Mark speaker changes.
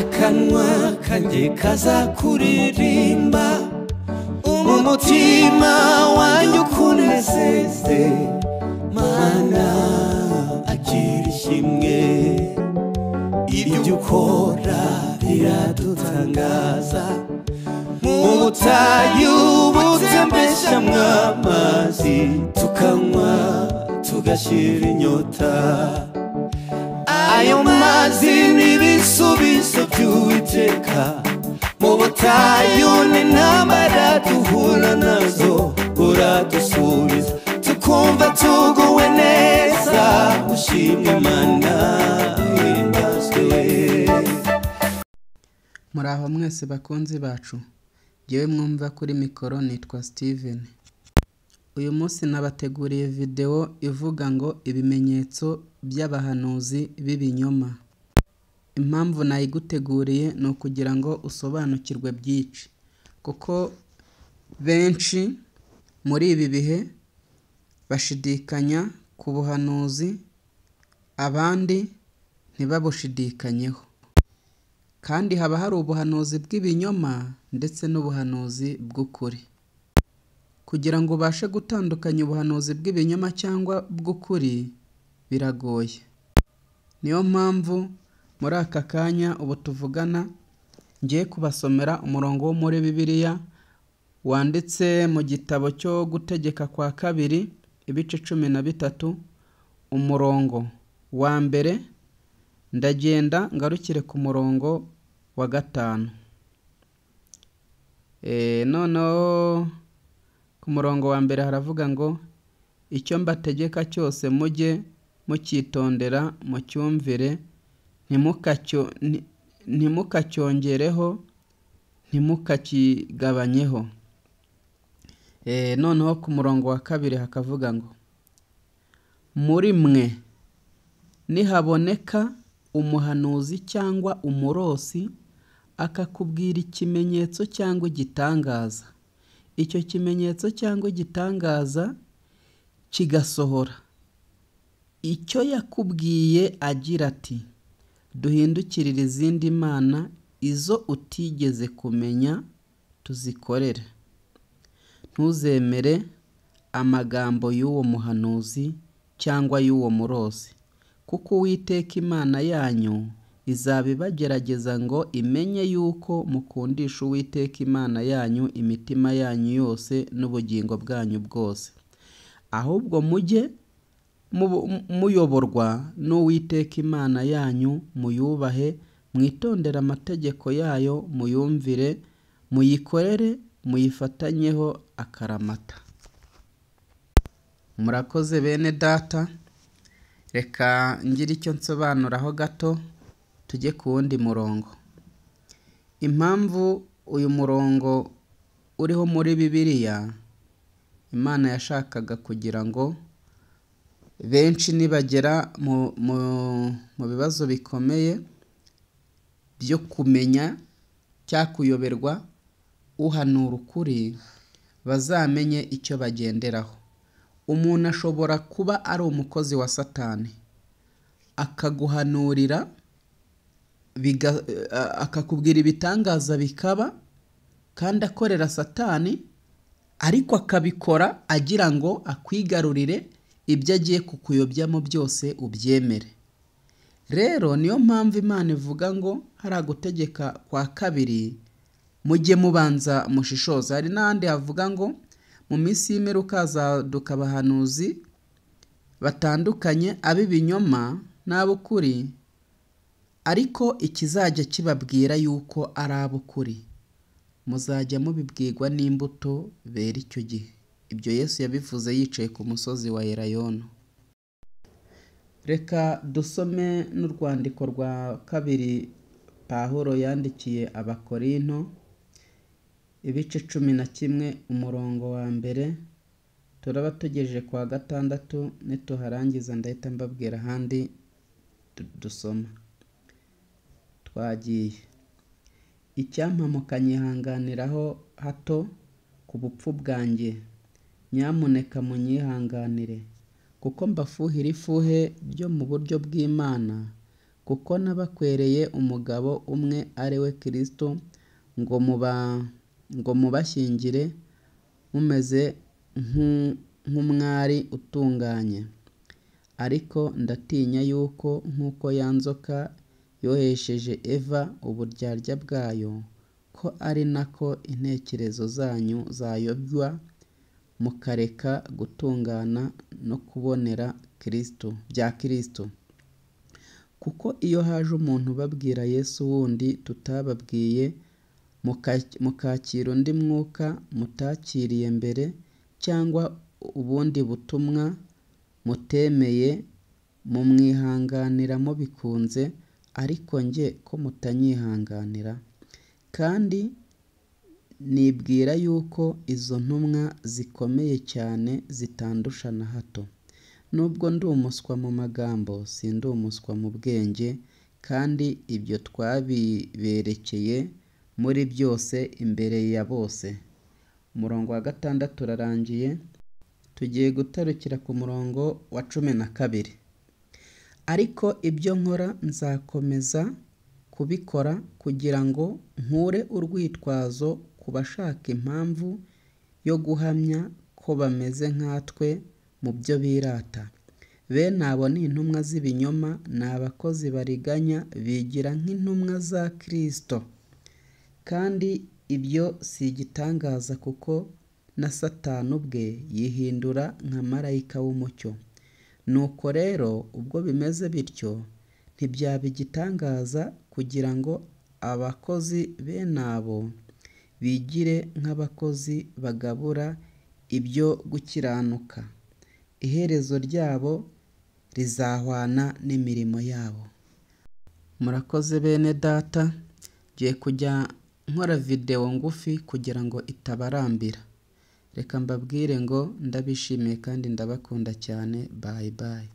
Speaker 1: akanwa kanjye kazakuririmba umutima wanjye ukunezeze mana agira ishimwe ibyo ukora biradutangaza mu butayu tukambeshya mwamazi tukanywa tugashira inyota ayo mazi n'ibisubizo by'uwiteka mu butayu n'intambara duhura nazo uradusubiza tukumva tuguwe neza ushimwe imana himbazwe muraho mwese bakunzi bacu Njyewe mwumva kuri mikoro nitwa Steven uyu munsi nabateguriye video ivuga ngo ibimenyetso by'abahanuzi b'ibinyoma impamvu nayiguteguriye ni ukugira ngo usobanukirwe byinshi kuko benshi muri ibi bihe bashidikanya ku buhanuzi abandi ntibabushidikanyeho kandi haba hari ubuhanuzi bw'ibinyoma ndetse n'ubuhanuzi bw'ukuri. Kugira ngo ubashe gutandukanya ubuhanuzi bw'ibinyoma cyangwa bw'ukuri biragoye. Niyo mpamvu muri aka kanya ubu tuvugana ngiye kubasomera umurongo wo muri Bibiliya wanditse mu gitabo cyo gutegeka kwa kabiri ibice cumi na bitatu umurongo wa mbere ndagenda ngarukire ku murongo wa gatanu eh, noneho ku murongo wa mbere haravuga ngo icyo mbategeka cyose mujye mucyitondera mucyumvire ntimukacyongereho ntimukakigabanyeho eh, noneho ku murongo wa kabiri hakavuga ngo muri mwe nihaboneka umuhanuzi cyangwa umurosi akakubwira ikimenyetso cyangwa igitangaza icyo kimenyetso cyangwa igitangaza kigasohora icyo yakubwiye agira ati duhindukirire izindi mana izo utigeze kumenya tuzikorere ntuzemere amagambo y'uwo muhanuzi cyangwa y'uwo murozi kuko uwiteka imana yanyu izabibagerageza ngo imenye yuko mukundisha uwiteka imana yanyu imitima yanyu yose n'ubugingo bwanyu bwose ahubwo mujye muyoborwa n'uwiteka imana yanyu muyubahe mwitondere amategeko yayo muyumvire muyikorere muyifatanyeho akaramata murakoze bene data reka ngire icyo nsobanuraho gato tujye ku wundi murongo impamvu uyu murongo uriho muri bibiliya imana yashakaga kugira ngo benshi nibagera mu bibazo bikomeye byo kumenya cyangwa kuyoberwa uhanura ukuri bazamenye icyo bagenderaho umuntu ashobora kuba ari umukozi wa satani akaguhanurira eh, akakubwira ibitangaza bikaba kandi akorera satani ariko akabikora agira ngo akwigarurire ibyo agiye kukuyobyamo byose ubyemere rero niyo mpamvu imana ivuga ngo hariya gutegeka kwa kabiri mujye mubanza mushishoza hari n'ahandi havuga ngo mu minsi y'imperuka hazaduka abahanuzi batandukanye ab'ibinyoma n'ab'ukuri ariko ikizajya kibabwira yuko ari ab'ukuri muzajya mubibwirwa n'imbuto bera icyo gihe ibyo yesu yabivuze yicaye ku musozi wa erayono reka dusome n'urwandiko rwa kabiri pahuro yandikiye abakorinto ibice cumi na kimwe umurongo wa mbere turaba tugejeje ku wa gatandatu nituharangiza ndahita mbabwira ahandi dusoma twagiye icyampa mukanyihanganiraho hato ku bupfu bwanjye nyamuneka munyihanganire kuko mbafuhira ifuhe ryo mu buryo bw'imana kuko nabakwereye umugabo umwe ari we kirisito ngo muba ngo mubashyingire mumeze nk'umwari utunganye ariko ndatinya yuko nk'uko ya nzoka yohesheje eva uburyarya bwayo, ko ari nako intekerezo zanyu zayobya mukareka gutungana no kubonera bya Kristo. Kuko iyo haje umuntu ubabwira Yesu wundi tutababwiye, mukakira undi mwuka mutakiriye mbere cyangwa ubundi butumwa mutemeye, mumwihanganira mubikunze, ariko njye ko mutanyihanganira. Kandi nibwira yuko izo ntumwa zikomeye cyane zitandusha na hato. Nubwo ndi umuswa mu magambo, sindi umuswa mu bwenge, kandi ibyo twabiberekeye muri byose imbere ya bose umurongo wa gatandatu urarangiye tugiye gutarukira ku murongo wa cumi na kabiri ariko ibyo nkora nzakomeza kubikora kugira ngo nkure urwitwazo ku bashaka impamvu yo guhamya ko bameze nkatwe mu byo birata bene abo ni intumwa z'ibinyoma ni abakozi bariganya bigira nk'intumwa za kirisito kandi ibyo si igitangaza kuko na Satani ubwe yihindura nka marayika w'umucyo nuko rero ubwo bimeze bityo ntibyaba igitangaza kugira ngo abakozi bene abo bigire nk'abakozi bagabura ibyo gukiranuka iherezo ryabo rizahwana n'imirimo yabo murakoze bene data ngiye kujya nkora videwo ngufi kugira ngo itabarambira reka mbabwire ngo ndabishimiye kandi ndabakunda cyane bye bye